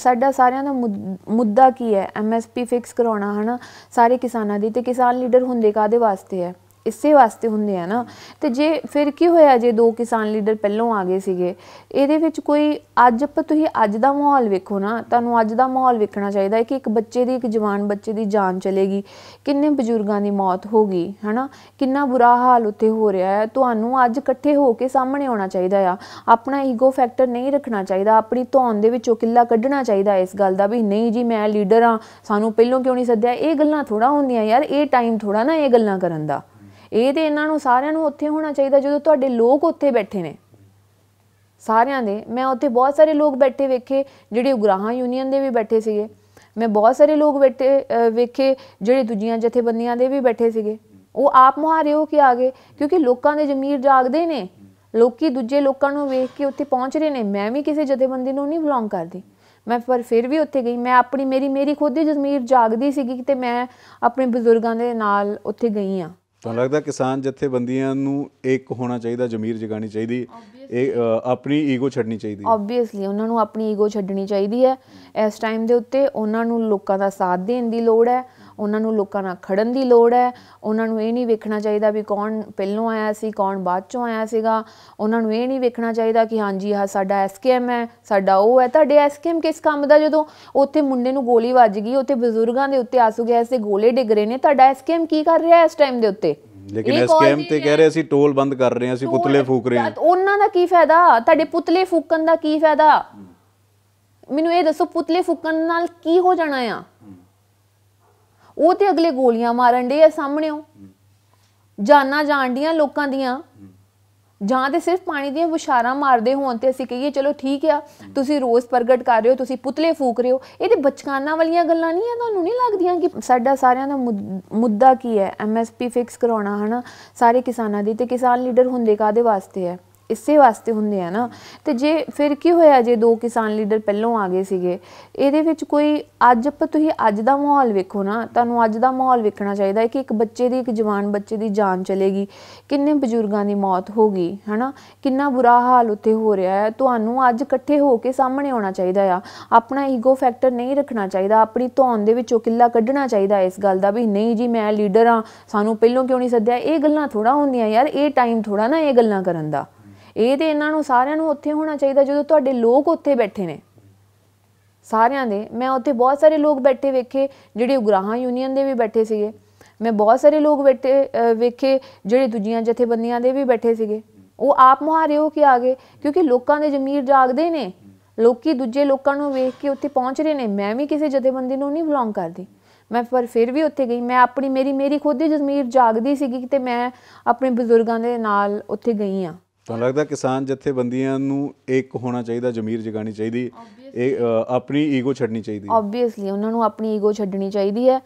ਸਾਡਾ ਸਾਰਿਆਂ ਦਾ ਮੁੱਦਾ ਕੀ ਹੈ ਐਮਐਸਪੀ ਫਿਕਸ ਕਰਾਉਣਾ ਹਨਾ ਸਾਰੇ ਕਿਸਾਨਾਂ ਦੀ ਤੇ ਕਿਸਾਨ ਲੀਡਰ ਹੁੰਦੇ ਕਾਦੇ ਵਾਸਤੇ ਹੈ ਇਸੇ ਵਾਸਤੇ ਹੁੰਦੇ ਆ ਨਾ ਤੇ ਜੇ ਫਿਰ ਕੀ ਹੋਇਆ ਜੇ ਦੋ ਕਿਸਾਨ ਲੀਡਰ ਪਹਿਲਾਂ ਆ ਗਏ ਸੀਗੇ ਇਹਦੇ ਵਿੱਚ ਕੋਈ ਅੱਜ ਪਰ ਤੁਸੀਂ ਅੱਜ ਦਾ ਮਾਹੌਲ ਵੇਖੋ ਨਾ ਤੁਹਾਨੂੰ ਅੱਜ ਦਾ ਮਾਹੌਲ ਵੇਖਣਾ ਚਾਹੀਦਾ ਹੈ ਕਿ ਇੱਕ ਬੱਚੇ ਦੀ ਇੱਕ ਜਵਾਨ ਬੱਚੇ ਦੀ ਜਾਨ ਚਲੇਗੀ ਕਿੰਨੇ ਬਜ਼ੁਰਗਾਂ ਦੀ ਮੌਤ ਹੋ ਗਈ ਹਨਾ ਕਿੰਨਾ ਬੁਰਾ ਹਾਲ ਉੱਥੇ ਹੋ ਰਿਹਾ ਹੈ ਤੁਹਾਨੂੰ ਅੱਜ ਇਕੱਠੇ ਹੋ ਕੇ ਸਾਹਮਣੇ ਆਉਣਾ ਚਾਹੀਦਾ ਆ ਆਪਣਾ ਈਗੋ ਫੈਕਟਰ ਨਹੀਂ ਰੱਖਣਾ ਚਾਹੀਦਾ ਆਪਣੀ ਧੌਣ ਦੇ ਵਿੱਚੋਂ ਕਿੱਲਾ ਕੱਢਣਾ ਚਾਹੀਦਾ ਇਸ ਗੱਲ ਦਾ ਵੀ ਨਹੀਂ ਜੀ ਮੈਂ ਲੀਡਰ ਆ ਸਾਨੂੰ ਪਹਿਲਾਂ ਕਿਉਂ ਨਹੀਂ ਸੱਦਿਆ ਇਹ ਗੱਲਾਂ ਥੋੜਾ ਹੁੰਦੀਆਂ ਯਾਰ ਇਹ ਟਾਈਮ ਥੋੜਾ ਨਾ ਇਹ ਗੱਲਾਂ ਕਰਨ ਦਾ ਇਹ ਤੇ ਇਹਨਾਂ ਨੂੰ ਸਾਰਿਆਂ ਨੂੰ ਉੱਥੇ ਹੋਣਾ ਚਾਹੀਦਾ ਜਦੋਂ ਤੁਹਾਡੇ ਲੋਕ ਉੱਥੇ ਬੈਠੇ ਨੇ ਸਾਰਿਆਂ ਦੇ ਮੈਂ ਉੱਥੇ ਬਹੁਤ ਸਾਰੇ ਲੋਕ ਬੈਠੇ ਵੇਖੇ ਜਿਹੜੇ ਉਗਰਾਹਾਂ ਯੂਨੀਅਨ ਦੇ ਵੀ ਬੈਠੇ ਸੀਗੇ ਮੈਂ ਬਹੁਤ ਸਾਰੇ ਲੋਕ ਬੈਠੇ ਵੇਖੇ ਜਿਹੜੇ ਦੂਜੀਆਂ ਜਥੇਬੰਦੀਆਂ ਦੇ ਵੀ ਬੈਠੇ ਸੀਗੇ ਉਹ ਆਪ ਮੁਹਾਰੇ ਹੋ ਕੇ ਆ ਗਏ ਕਿਉਂਕਿ ਲੋਕਾਂ ਦੇ ਜ਼ਮੀਰ ਜਾਗਦੇ ਨੇ ਲੋਕੀ ਦੂਜੇ ਲੋਕਾਂ ਨੂੰ ਵੇਖ ਕੇ ਉੱਥੇ ਪਹੁੰਚ ਰਹੇ ਨੇ ਮੈਂ ਵੀ ਕਿਸੇ ਜਥੇਬੰਦੀ ਨੂੰ ਨਹੀਂ ਬਿਲੋਂਗ ਕਰਦੀ ਮੈਂ ਪਰ ਫਿਰ ਵੀ ਉੱਥੇ ਗਈ ਮੈਂ ਆਪਣੀ ਮੇਰੀ ਮੇਰੀ ਖੁਦ ਦੀ ਜ਼ਮੀਰ ਜਾਗਦੀ ਸੀਗੀ ਤੇ ਮੈਂ ਆਪਣੇ ਬਜ਼ੁਰਗਾਂ ਦੇ ਨਾਲ ਉੱਥੇ ਗਈ ਆ ਤੁਹਾਨੂੰ ਲੱਗਦਾ ਕਿਸਾਨ ਜਥੇਬੰਦੀਆਂ ਨੂੰ ਇੱਕ ਹੋਣਾ ਚਾਹੀਦਾ ਜ਼ਮੀਰ ਜਗਾਣੀ ਚਾਹੀਦੀ ਇਹ ਆਪਣੀ ਈਗੋ ਛੱਡਣੀ ਚਾਹੀਦੀ ਆਬਵੀਅਸਲੀ ਉਹਨਾਂ ਨੂੰ ਆਪਣੀ ਈਗੋ ਛੱਡਣੀ ਚਾਹੀਦੀ ਹੈ ਇਸ ਟਾਈਮ ਦੇ ਉੱਤੇ ਉਹਨਾਂ ਨੂੰ ਲੋਕਾਂ ਦਾ ਸਾਥ ਦੇਣ ਦੀ ਲੋੜ ਹੈ ਉਹਨਾਂ ਨੂੰ ਲੋਕਾਂ ਨਾਲ ਖੜਨ ਦੀ ਲੋੜ ਹੈ ਉਹਨਾਂ ਨੂੰ ਇਹ ਨਹੀਂ ਵੇਖਣਾ ਚਾਹੀਦਾ ਵੀ ਕੌਣ ਪਹਿਲੋਂ ਆਇਆ ਸੀ ਕੌਣ ਬਾਅਦ ਚੋਂ ਆਇਆ ਸੀਗਾ ਉਹਨਾਂ ਨੂੰ ਇਹ ਨਹੀਂ ਵੇਖਣਾ ਚਾਹੀਦਾ ਕਿ ਹਾਂਜੀ ਆ ਸਾਡਾ ਐਸਕੇਐਮ ਹੈ ਸਾਡਾ ਉਹ ਹੈ ਤੁਹਾਡੇ ਐਸਕੇਐਮ ਕਿਸ ਕੰਮ ਦਾ ਜਦੋਂ ਉੱਥੇ ਮੁੰਡੇ ਨੂੰ ਗੋਲੀ ਵੱਜ ਗਈ ਉੱਥੇ ਬਜ਼ੁਰਗਾਂ ਦੇ ਉੱਤੇ ਆਸੂ ਗੈਸ ਦੇ ਗੋਲੇ ਡਿੱਗ ਰਹੇ ਨੇ ਤੁਹਾਡਾ ਐਸਕੇਐਮ ਕੀ ਕਰ ਰਿਹਾ ਇਸ ਟਾਈਮ ਦੇ ਉੱਤੇ ਲੇਕਿਨ ਇਸ ਤੇ ਕਹਿ ਰਹੇ ਅਸੀਂ ਟੋਲ ਬੰਦ ਕਰ ਰਹੇ ਹਾਂ ਅਸੀਂ ਪੁਤਲੇ ਫੂਕ ਰਹੇ ਹਾਂ ਉਹਨਾਂ ਦਾ ਕੀ ਫਾਇਦਾ ਤੁਹਾਡੇ ਪੁਤਲੇ ਫੂਕਣ ਦਾ ਕੀ ਫਾਇਦਾ ਮੈਨੂੰ ਇਹ ਦੱਸੋ ਪੁਤਲੇ ਫੂਕਣ ਨਾਲ ਕੀ ਹੋ ਜਾਣਾ ਆ ਉਹ ਤੇ ਅਗਲੇ ਗੋਲੀਆਂ ਮਾਰਨ ਦੇ ਆ ਸਾਹਮਣੇੋਂ ਜਾਨਾਂ ਜਾਣਦੀਆਂ ਲੋਕਾਂ ਦੀਆਂ ਜਾਂ ਤੇ ਸਿਰਫ ਪਾਣੀ ਦੀਆਂ ਬੁਸ਼ਾਰਾਂ ਮਾਰਦੇ ਹੋਣ ਤੇ ਅਸੀਂ ਕਹੀਏ ਚਲੋ ਠੀਕ ਆ ਤੁਸੀਂ ਰੋਜ਼ ਪ੍ਰਗਟ ਕਰ ਰਹੇ ਹੋ ਤੁਸੀਂ ਪੁਤਲੇ ਫੂਕ ਰਹੇ ਹੋ ਇਹ ਤੇ ਬਚਕਾਨਾ ਵਾਲੀਆਂ ਗੱਲਾਂ ਨਹੀਂ ਆ ਤੁਹਾਨੂੰ ਨਹੀਂ ਲੱਗਦੀਆਂ ਕਿ ਸਾਡਾ ਸਾਰਿਆਂ ਦਾ ਮੁੱਦਾ ਕੀ ਹੈ ਐਮਐਸਪੀ ਫਿਕਸ ਕਰਾਉਣਾ ਹਨਾ ਸਾਰੇ ਕਿਸਾਨਾਂ ਦੀ ਤੇ ਕਿਸਾਨ ਲੀਡਰ ਹੁੰਦੇ ਕਾਦੇ ਵਾਸਤੇ ਹੈ ਇਸੇ ਵਾਸਤੇ ਹੁੰਦੇ ਆ ਨਾ ਤੇ ਜੇ ਫਿਰ ਕੀ ਹੋਇਆ ਜੇ ਦੋ ਕਿਸਾਨ ਲੀਡਰ ਪਹਿਲੋਂ ਆ ਗਏ ਸੀਗੇ ਇਹਦੇ ਵਿੱਚ ਕੋਈ ਅੱਜ ਆਪਾਂ ਤੁਸੀਂ ਅੱਜ ਦਾ ਮਾਹੌਲ ਵੇਖੋ ਨਾ ਤੁਹਾਨੂੰ ਅੱਜ ਦਾ ਮਾਹੌਲ ਵੇਖਣਾ ਚਾਹੀਦਾ ਹੈ ਕਿ ਇੱਕ ਬੱਚੇ ਦੀ ਇੱਕ ਜਵਾਨ ਬੱਚੇ ਦੀ ਜਾਨ ਚਲੇਗੀ ਕਿੰਨੇ ਬਜ਼ੁਰਗਾਂ ਦੀ ਮੌਤ ਹੋ ਗਈ ਹਨਾ ਕਿੰਨਾ ਬੁਰਾ ਹਾਲ ਉੱਥੇ ਹੋ ਰਿਹਾ ਹੈ ਤੁਹਾਨੂੰ ਅੱਜ ਇਕੱਠੇ ਹੋ ਕੇ ਸਾਹਮਣੇ ਆਉਣਾ ਚਾਹੀਦਾ ਆ ਆਪਣਾ ਈਗੋ ਫੈਕਟਰ ਨਹੀਂ ਰੱਖਣਾ ਚਾਹੀਦਾ ਆਪਣੀ ਧੌਣ ਦੇ ਵਿੱਚੋਂ ਕਿੱਲਾ ਕੱਢਣਾ ਚਾਹੀਦਾ ਇਸ ਗੱਲ ਦਾ ਵੀ ਨਹੀਂ ਜੀ ਮੈਂ ਲੀਡਰ ਆ ਸਾਨੂੰ ਪਹਿਲੋਂ ਕਿਉਂ ਨਹੀਂ ਸੱਦਿਆ ਇਹ ਗੱਲਾਂ ਥੋੜਾ ਹੁੰਦੀਆਂ ਯਾਰ ਇਹ ਟਾਈਮ ਥੋੜਾ ਨਾ ਇਹ ਗੱਲਾਂ ਕਰਨ ਦਾ ਇਹ ਤੇ ਇਹਨਾਂ ਨੂੰ ਸਾਰਿਆਂ ਨੂੰ ਉੱਥੇ ਹੋਣਾ ਚਾਹੀਦਾ ਜਦੋਂ ਤੁਹਾਡੇ ਲੋਕ ਉੱਥੇ ਬੈਠੇ ਨੇ ਸਾਰਿਆਂ ਦੇ ਮੈਂ ਉੱਥੇ ਬਹੁਤ ਸਾਰੇ ਲੋਕ ਬੈਠੇ ਵੇਖੇ ਜਿਹੜੇ ਉਗਰਾਹਾਂ ਯੂਨੀਅਨ ਦੇ ਵੀ ਬੈਠੇ ਸੀਗੇ ਮੈਂ ਬਹੁਤ ਸਾਰੇ ਲੋਕ ਬੈਠੇ ਵੇਖੇ ਜਿਹੜੇ ਦੂਜੀਆਂ ਜਥੇਬੰਦੀਆਂ ਦੇ ਵੀ ਬੈਠੇ ਸੀਗੇ ਉਹ ਆਪ ਮੁਹਾਰੇ ਹੋ ਕੇ ਆ ਗਏ ਕਿਉਂਕਿ ਲੋਕਾਂ ਦੇ ਜ਼ਮੀਰ ਜਾਗਦੇ ਨੇ ਲੋਕੀ ਦੂਜੇ ਲੋਕਾਂ ਨੂੰ ਵੇਖ ਕੇ ਉੱਥੇ ਪਹੁੰਚ ਰਹੇ ਨੇ ਮੈਂ ਵੀ ਕਿਸੇ ਜਥੇਬੰਦੀ ਨੂੰ ਨਹੀਂ ਬਿਲੋਂਗ ਕਰਦੀ ਮੈਂ ਪਰ ਫਿਰ ਵੀ ਉੱਥੇ ਗਈ ਮੈਂ ਆਪਣੀ ਮੇਰੀ ਮੇਰੀ ਖੁਦ ਦੀ ਜ਼ਮੀਰ ਜਾਗਦੀ ਸੀਗੀ ਤੇ ਮੈਂ ਆਪਣੇ ਬਜ਼ੁਰਗਾਂ ਦੇ ਨਾਲ ਉੱਥੇ ਗਈ ਆ ਤਾਂ ਲੱਗਦਾ ਕਿਸਾਨ ਜਥੇਬੰਦੀਆਂ ਨੂੰ ਇੱਕ ਹੋਣਾ ਚਾਹੀਦਾ ਜ਼ਮੀਰ ਜਗਾਣੀ ਚਾਹੀਦੀ ਇਹ ਆਪਣੀ ਈਗੋ ਛੱਡਣੀ ਚਾਹੀਦੀ ਹੈ ਆਬਵੀਅਸਲੀ ਉਹਨਾਂ ਨੂੰ ਆਪਣੀ ਈਗੋ ਛੱਡਣੀ ਚਾਹੀਦੀ ਹੈ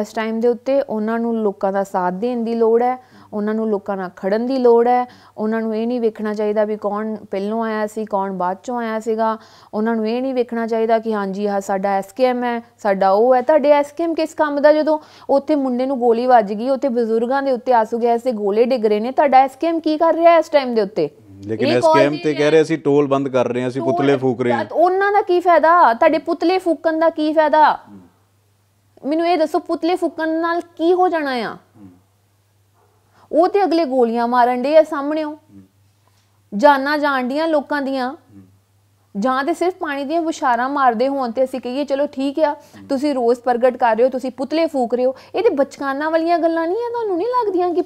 ਇਸ ਟਾਈਮ ਦੇ ਉੱਤੇ ਉਹਨਾਂ ਨੂੰ ਲੋਕਾਂ ਦਾ ਸਾਥ ਦੇਣ ਦੀ ਲੋੜ ਹੈ ਉਹਨਾਂ ਨੂੰ ਲੋਕਾਂ ਨਾਲ ਖੜਨ ਦੀ ਲੋੜ ਹੈ ਉਹਨਾਂ ਨੂੰ ਇਹ ਨਹੀਂ ਵੇਖਣਾ ਚਾਹੀਦਾ ਵੀ ਕੌਣ ਪਹਿਲੋਂ ਆਇਆ ਸੀ ਕੌਣ ਬਾਅਦ ਚੋਂ ਆਇਆ ਸੀਗਾ ਉਹਨਾਂ ਨੂੰ ਇਹ ਨਹੀਂ ਵੇਖਣਾ ਚਾਹੀਦਾ ਕਿ ਹਾਂਜੀ ਆ ਸਾਡਾ ਐਸਕੇਐਮ ਹੈ ਸਾਡਾ ਉਹ ਹੈ ਤੁਹਾਡੇ ਐਸਕੇਐਮ ਕਿਸ ਕੰਮ ਦਾ ਜਦੋਂ ਉੱਥੇ ਮੁੰਡੇ ਨੂੰ ਗੋਲੀ ਵੱਜ ਗਈ ਉੱਥੇ ਬਜ਼ੁਰਗਾਂ ਦੇ ਉੱਤੇ ਆਸੂ ਗੈਸ ਦੇ ਗੋਲੇ ਡਿੱਗ ਰਹੇ ਨੇ ਤੁਹਾਡਾ ਐਸਕੇਐਮ ਕੀ ਕਰ ਰਿਹਾ ਇਸ ਟਾਈਮ ਦੇ ਉੱਤੇ ਲੇਕਿਨ ਐਸਕੇਐਮ ਤੇ ਕਹਿ ਰਹੇ ਅਸੀਂ ਟੋਲ ਬੰਦ ਕਰ ਰਹੇ ਹਾਂ ਅਸੀਂ ਪੁਤਲੇ ਫੂਕ ਰਹੇ ਹਾਂ ਉਹਨਾਂ ਦਾ ਕੀ ਫਾਇਦਾ ਤੁਹਾਡੇ ਪੁਤਲੇ ਫੂਕਣ ਦਾ ਕੀ ਫਾਇਦਾ ਮੈਨੂੰ ਇਹ ਦੱਸੋ ਪੁਤਲੇ ਫੂਕਣ ਨਾਲ ਕੀ ਹੋ ਜਾਣਾ ਆ ਉਹ ਤੇ ਅਗਲੇ ਗੋਲੀਆਂ ਮਾਰਨ ਦੇ ਆ ਉਹ ਜਾਨਾਂ ਜਾਣਦੀਆਂ ਲੋਕਾਂ ਦੀਆਂ ਜਾਂ ਤੇ ਸਿਰਫ ਪਾਣੀ ਦੀਆਂ ਬੁਸ਼ਾਰਾਂ ਮਾਰਦੇ ਹੋਣ ਤੇ ਅਸੀਂ ਕਹੀਏ ਚਲੋ ਠੀਕ ਆ ਤੁਸੀਂ ਰੋਜ਼ ਪ੍ਰਗਟ ਕਰ ਰਹੇ ਹੋ ਤੁਸੀਂ ਪੁਤਲੇ ਫੂਕ ਰਹੇ ਹੋ ਇਹ ਤੇ ਬਚਕਾਨਾ ਵਾਲੀਆਂ ਗੱਲਾਂ ਨਹੀਂ ਆ ਤੁਹਾਨੂੰ ਨਹੀਂ ਲੱਗਦੀਆਂ ਕਿ